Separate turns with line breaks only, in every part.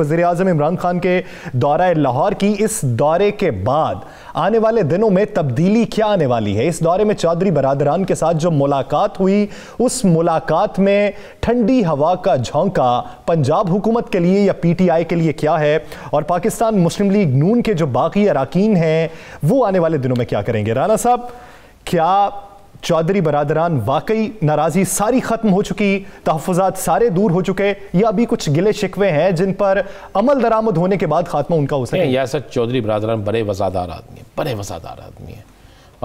वजीर अजम इमरान खान के दौरा लाहौर की इस दौरे के बाद आने वाले दिनों में तब्दीली क्या आने वाली है इस दौरे में चौधरी बरदरान के साथ जो मुलाकात हुई उस मुलाकात में ठंडी हवा का झोंका पंजाब हुकूमत के लिए या पी टी आई के लिए क्या है और पाकिस्तान मुस्लिम लीग नून के जो बाकी अरकान हैं वो आने वाले दिनों में क्या करेंगे राना साहब क्या चौधरी बरदरान वाकई नाराजी सारी ख़त्म हो चुकी तहफात सारे दूर हो चुके या अभी कुछ गिले शिकवे हैं जिन पर अमल दरामद होने के बाद खात्मा उनका हो सके
या सर चौधरी बरदरान बड़े वज़ादार आदमी हैं बड़े वज़ादार आदमी हैं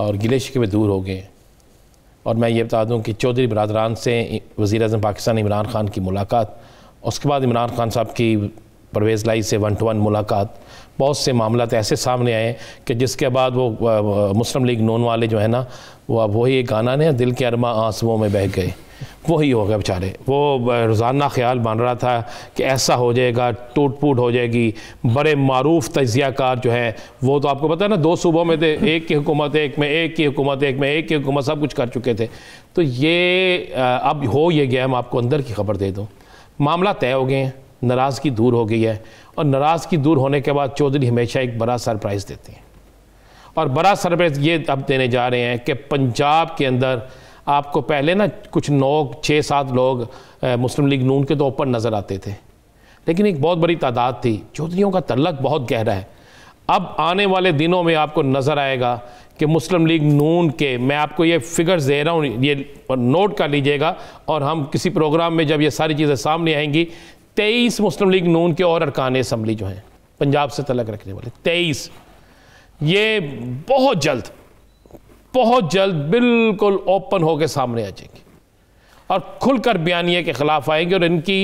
और गिले शिकवे दूर हो गए और मैं ये बता दूँ कि चौधरी बरदरान से वज़ी अजम पाकिस्तान इमरान खान की मुलाकात उसके बाद इमरान खान साहब की परवेज़ लाई से वन टू वन मुलाकात बहुत से मामला ऐसे सामने आए कि जिसके बाद वो मुस्लिम लीग नून वाले जो है ना वो अब वही एक गाना ने दिल के अरमा आंसुओं में बह गए वही हो गए बेचारे वो रोज़ाना ख्याल बन रहा था कि ऐसा हो जाएगा टूट फूट हो जाएगी बड़े मरूफ तजियाकार जो हैं वो तो आपको पता है ना दो सूबों में थे एक की हुकूमत एक में एक की हुकूमत एक में एक की हुकूमत सब कुछ कर चुके थे तो ये अब हो ये गया हम आपको अंदर की खबर दे दूँ मामला तय हो गए हैं नाराज़गी दूर हो गई है और नाराज़गी दूर होने के बाद चौधरी हमेशा एक बड़ा सरप्राइज़ देते हैं और बड़ा सरप्राइज़ ये अब देने जा रहे हैं कि पंजाब के अंदर आपको पहले ना कुछ नौ छः सात लोग मुस्लिम लीग नून के तो ऊपर नज़र आते थे लेकिन एक बहुत बड़ी तादाद थी चौधरीों का तल्लक बहुत गहरा है अब आने वाले दिनों में आपको नज़र आएगा कि मुस्लिम लीग नून के मैं आपको ये फिगर्स दे रहा हूँ ये नोट कर लीजिएगा और हम किसी प्रोग्राम में जब ये सारी चीज़ें सामने आएंगी तेईस मुस्लिम लीग नून के और अरकान इसम्बली जो हैं पंजाब से तलक रखने वाले तेईस ये बहुत जल्द बहुत जल्द बिल्कुल ओपन होकर सामने आ जाएंगे और खुलकर बयानिए के ख़िलाफ़ आएंगे और इनकी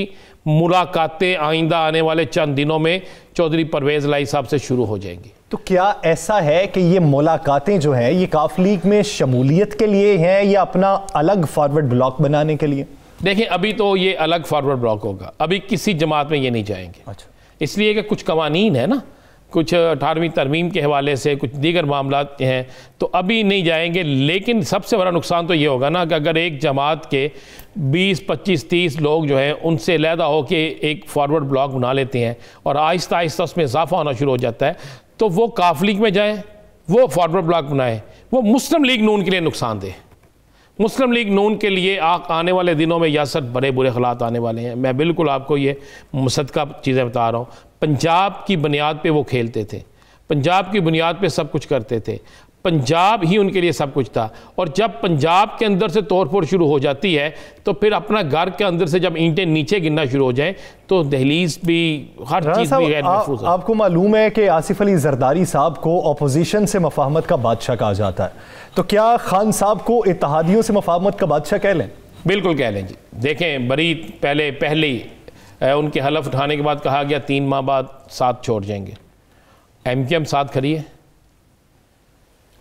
मुलाकातें आइंदा आने वाले चंद दिनों में चौधरी परवेज़ लाई साहब से शुरू हो जाएंगी
तो क्या ऐसा है कि ये मुलाकातें जो हैं ये काफ लीग में शमूलियत के लिए हैं या अपना अलग फॉरवर्ड ब्लॉक बनाने के लिए
देखें अभी तो ये अलग फॉरवर्ड ब्लॉक होगा अभी किसी जमात में ये नहीं जाएंगे अच्छा इसलिए कि कुछ कवानीन है ना कुछ अठारहवीं तरमीम के हवाले से कुछ दीगर मामला हैं तो अभी नहीं जाएंगे लेकिन सबसे बड़ा नुकसान तो ये होगा ना कि अगर एक जमात के 20, 25, 30 लोग जो हैं उनसे लहदा के एक फॉरवर्ड ब्लॉक बना लेते हैं और आहिस्ता आहिस्ता उसमें इजाफा होना शुरू हो जाता है तो वो काफ लीग में जाएँ वो फॉरवर्ड ब्लॉक बनाएँ वो मुस्लिम लीग नून के लिए नुकसान दें मुस्लिम लीग नून के लिए आने वाले दिनों में सर बड़े बुरे हालात आने वाले हैं मैं बिल्कुल आपको ये मुसदका चीज़ें बता रहा हूँ पंजाब की बुनियाद पर वो खेलते थे पंजाब की बुनियाद पर सब कुछ करते थे पंजाब ही उनके लिए सब कुछ था और जब पंजाब के अंदर से तोड़फोड़ शुरू हो जाती है तो फिर अपना घर के अंदर से जब ईंटें नीचे गिरना शुरू हो जाए तो दहलीज भी हर चीज़ भी गैर महफूज
आपको मालूम है कि आसिफ अली जरदारी साहब को अपोजिशन से मफाहमत का बादशाह कहा जाता है तो क्या खान साहब को इतिहादियों से मफाहमत का बादशाह कह लें बिल्कुल कह लें जी
देखें बरी पहले पहले ही उनके हलफ उठाने के बाद कहा गया तीन माह बाद साथ छोड़ जाएंगे एम के एम साथ खड़ी है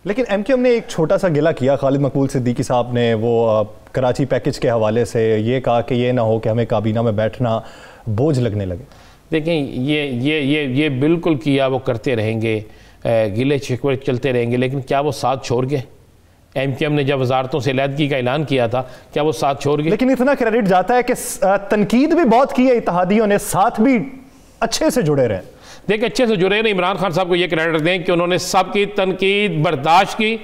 लेकिन एम ने एक छोटा सा गिला किया खालिद मकबूल सिद्दीकी साहब ने वो कराची पैकेज के हवाले से ये कहा कि ये ना हो कि हमें काबीना में बैठना बोझ लगने लगे देखें
ये ये ये ये बिल्कुल किया वो करते रहेंगे गिले छिकवे चलते रहेंगे लेकिन क्या वो साथ छोड़ गए एम क्यू एम ने जब वजारतों से लैदगी का ऐलान किया था क्या वो साथ छोड़ गए
लेकिन इतना क्रेडिट जाता है कि तनकीद भी बहुत की है इतिहादियों ने साथ भी अच्छे से जुड़े रहें
देखिए अच्छे से जुड़े रहे इमरान खान साहब को ये क्रेडिट दें कि उन्होंने सबकी तनकीद बर्दाश्त की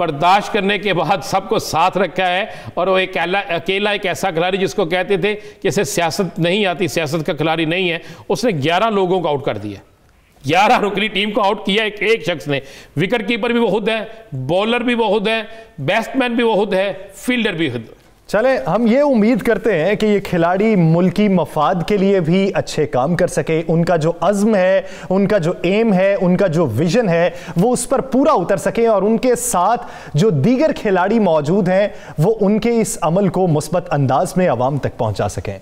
बर्दाश्त करने के बाद सबको साथ रखा है और वो एक अकेला एक ऐसा खिलाड़ी जिसको कहते थे कि इसे सियासत नहीं आती सियासत का खिलाड़ी नहीं है उसने ग्यारह लोगों को आउट कर दिया ग्यारह रुकनी टीम को आउट किया एक एक शख्स ने विकेट कीपर भी बहुत खुद है बॉलर भी बहुत खुद है बैट्समैन भी बहुत खुद है फील्डर भी खुद
चले हम ये उम्मीद करते हैं कि ये खिलाड़ी मुल्की मफाद के लिए भी अच्छे काम कर सके उनका जो अज़म है उनका जो एम है उनका जो विजन है वो उस पर पूरा उतर सके और उनके साथ जो दीगर खिलाड़ी मौजूद हैं वो उनके इस अमल को मुस्बत अंदाज में आवाम तक पहुंचा सकें